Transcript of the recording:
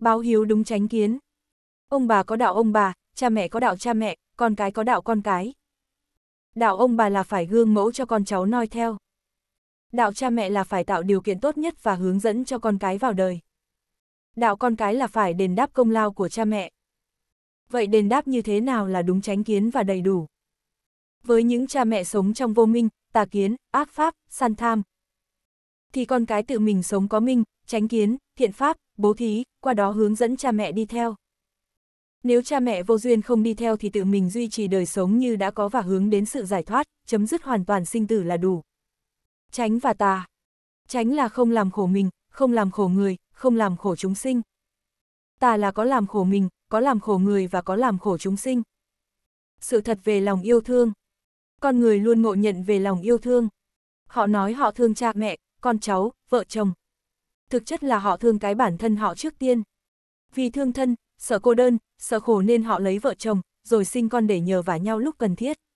báo hiếu đúng tránh kiến. Ông bà có đạo ông bà, cha mẹ có đạo cha mẹ, con cái có đạo con cái. Đạo ông bà là phải gương mẫu cho con cháu noi theo. Đạo cha mẹ là phải tạo điều kiện tốt nhất và hướng dẫn cho con cái vào đời. Đạo con cái là phải đền đáp công lao của cha mẹ. Vậy đền đáp như thế nào là đúng tránh kiến và đầy đủ? Với những cha mẹ sống trong vô minh, tà kiến, ác pháp, săn tham, thì con cái tự mình sống có minh, tránh kiến, thiện pháp, bố thí, qua đó hướng dẫn cha mẹ đi theo. Nếu cha mẹ vô duyên không đi theo thì tự mình duy trì đời sống như đã có và hướng đến sự giải thoát, chấm dứt hoàn toàn sinh tử là đủ. Tránh và tà. Tránh là không làm khổ mình, không làm khổ người, không làm khổ chúng sinh. Tà là có làm khổ mình, có làm khổ người và có làm khổ chúng sinh. Sự thật về lòng yêu thương. Con người luôn ngộ nhận về lòng yêu thương. Họ nói họ thương cha mẹ, con cháu, vợ chồng. Thực chất là họ thương cái bản thân họ trước tiên. Vì thương thân, sợ cô đơn, sợ khổ nên họ lấy vợ chồng, rồi sinh con để nhờ vả nhau lúc cần thiết.